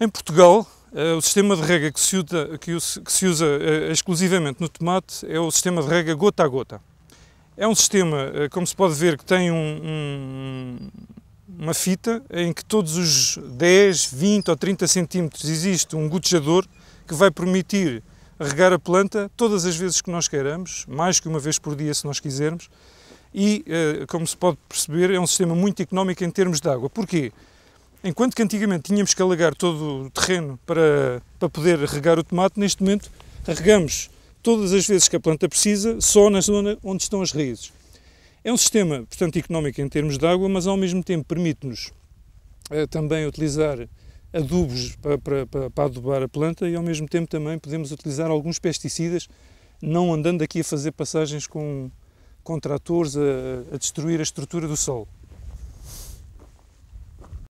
Em Portugal, eh, o sistema de rega que se usa, que se usa eh, exclusivamente no tomate é o sistema de rega gota a gota. É um sistema, eh, como se pode ver, que tem um, um, uma fita em que todos os 10, 20 ou 30 centímetros existe um gotejador que vai permitir regar a planta todas as vezes que nós queiramos, mais que uma vez por dia se nós quisermos, e, como se pode perceber, é um sistema muito económico em termos de água. Porquê? Enquanto que antigamente tínhamos que alagar todo o terreno para, para poder regar o tomate, neste momento regamos todas as vezes que a planta precisa, só na zona onde estão as raízes. É um sistema, portanto, económico em termos de água, mas ao mesmo tempo permite-nos eh, também utilizar adubos para, para, para, para, adubar a planta e ao mesmo tempo também podemos utilizar alguns pesticidas, não andando aqui a fazer passagens com, com tratores a, a destruir a estrutura do solo.